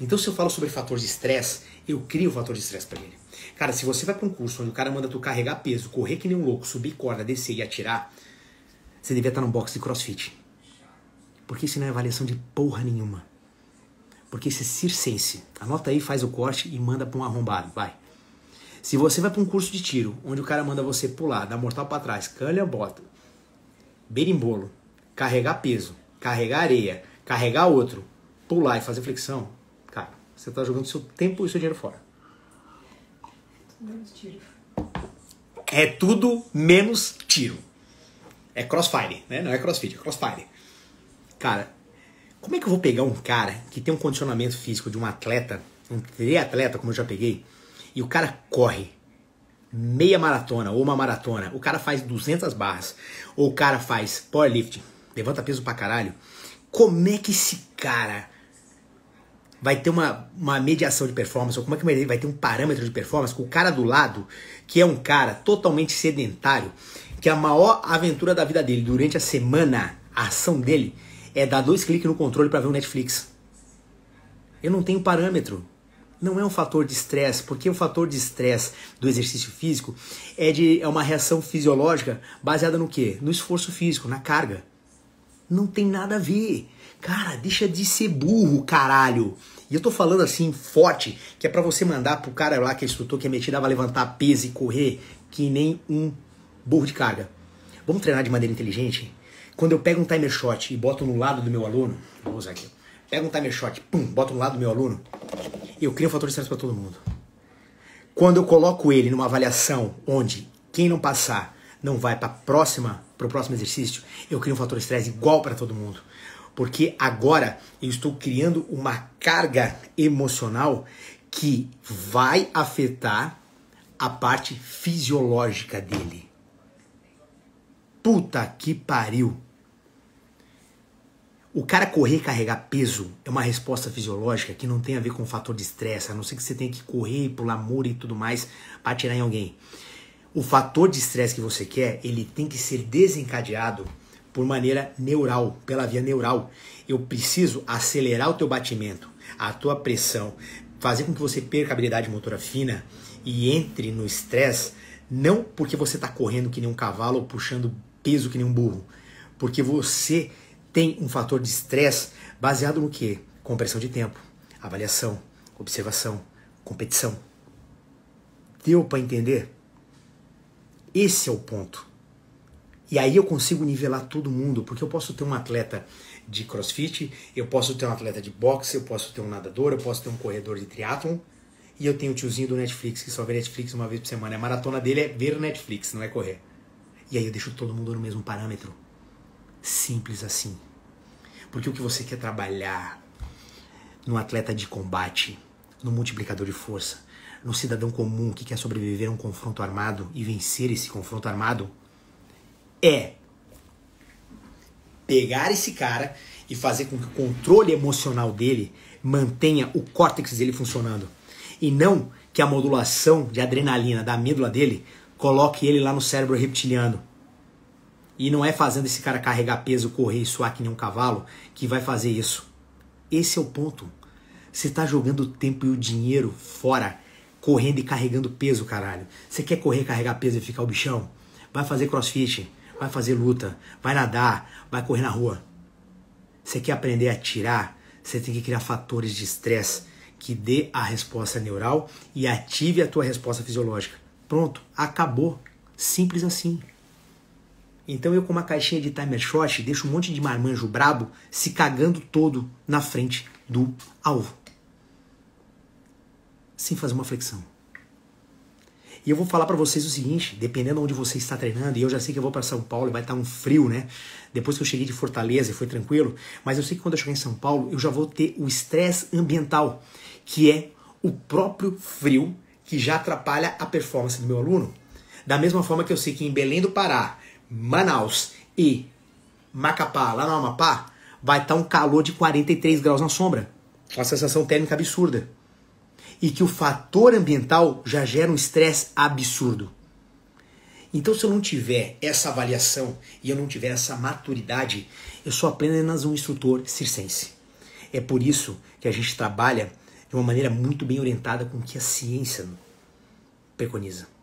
Então, se eu falo sobre fator de estresse, eu crio o fator de estresse para ele. Cara, se você vai para um curso onde o cara manda tu carregar peso, correr que nem um louco, subir corda, descer e atirar, você devia estar tá num box de crossfit. Porque isso não é avaliação de porra nenhuma. Porque isso é circense. Anota aí, faz o corte e manda pra um arrombado, vai. Se você vai para um curso de tiro, onde o cara manda você pular, dar mortal para trás, canha bota, berimbolo, carregar peso, carregar areia, carregar outro, pular e fazer flexão, você está jogando seu tempo e seu dinheiro fora. É tudo menos tiro. É crossfire, né? Não é crossfit, é crossfire. Cara, como é que eu vou pegar um cara que tem um condicionamento físico de um atleta, um triatleta, como eu já peguei, e o cara corre meia maratona ou uma maratona, o cara faz 200 barras, ou o cara faz powerlifting, levanta peso pra caralho. Como é que esse cara vai ter uma, uma mediação de performance, ou como é que vai ter um parâmetro de performance com o cara do lado, que é um cara totalmente sedentário, que a maior aventura da vida dele durante a semana, a ação dele, é dar dois cliques no controle para ver o Netflix. Eu não tenho parâmetro. Não é um fator de estresse, porque o fator de estresse do exercício físico é, de, é uma reação fisiológica baseada no quê? No esforço físico, na carga. Não tem nada a ver. Cara, deixa de ser burro, caralho. E eu tô falando assim forte, que é para você mandar pro cara lá que é instrutor, que é metido a levantar peso e correr que nem um burro de carga. Vamos treinar de maneira inteligente? Quando eu pego um timer shot e boto no lado do meu aluno, vou usar aqui, pego um timer shot, pum, boto no lado do meu aluno, eu crio um fator de estresse para todo mundo. Quando eu coloco ele numa avaliação onde quem não passar não vai para próxima, para o próximo exercício, eu crio um fator de estresse igual para todo mundo porque agora eu estou criando uma carga emocional que vai afetar a parte fisiológica dele. Puta que pariu! O cara correr e carregar peso é uma resposta fisiológica que não tem a ver com o fator de estresse, a não ser que você tenha que correr e pular muro e tudo mais para atirar em alguém. O fator de estresse que você quer, ele tem que ser desencadeado por maneira neural, pela via neural. Eu preciso acelerar o teu batimento, a tua pressão, fazer com que você perca a habilidade motora fina e entre no estresse, não porque você está correndo que nem um cavalo ou puxando peso que nem um burro, porque você tem um fator de estresse baseado no que? Compressão de tempo, avaliação, observação, competição. Deu para entender? Esse é o ponto. E aí eu consigo nivelar todo mundo, porque eu posso ter um atleta de crossfit, eu posso ter um atleta de boxe, eu posso ter um nadador, eu posso ter um corredor de triatlon, e eu tenho o tiozinho do Netflix que só vê Netflix uma vez por semana. A maratona dele é ver Netflix, não é correr. E aí eu deixo todo mundo no mesmo parâmetro. Simples assim. Porque o que você quer trabalhar no atleta de combate, no multiplicador de força, no cidadão comum que quer sobreviver a um confronto armado e vencer esse confronto armado, é pegar esse cara e fazer com que o controle emocional dele mantenha o córtex dele funcionando. E não que a modulação de adrenalina da amígdala dele coloque ele lá no cérebro reptiliano. E não é fazendo esse cara carregar peso, correr e suar que nem um cavalo que vai fazer isso. Esse é o ponto. Você está jogando o tempo e o dinheiro fora, correndo e carregando peso, caralho. Você quer correr, carregar peso e ficar o bichão? Vai fazer crossfit vai fazer luta, vai nadar, vai correr na rua. Você quer aprender a tirar? Você tem que criar fatores de estresse que dê a resposta neural e ative a tua resposta fisiológica. Pronto, acabou. Simples assim. Então eu com uma caixinha de timer shot deixo um monte de marmanjo brabo se cagando todo na frente do alvo. Sem fazer uma flexão. E eu vou falar para vocês o seguinte, dependendo onde você está treinando, e eu já sei que eu vou para São Paulo e vai estar tá um frio, né? Depois que eu cheguei de Fortaleza e foi tranquilo, mas eu sei que quando eu chegar em São Paulo, eu já vou ter o estresse ambiental, que é o próprio frio que já atrapalha a performance do meu aluno. Da mesma forma que eu sei que em Belém do Pará, Manaus e Macapá, lá no Amapá, vai estar tá um calor de 43 graus na sombra. Uma sensação térmica absurda e que o fator ambiental já gera um estresse absurdo. Então, se eu não tiver essa avaliação e eu não tiver essa maturidade, eu sou apenas um instrutor circense. É por isso que a gente trabalha de uma maneira muito bem orientada com o que a ciência preconiza.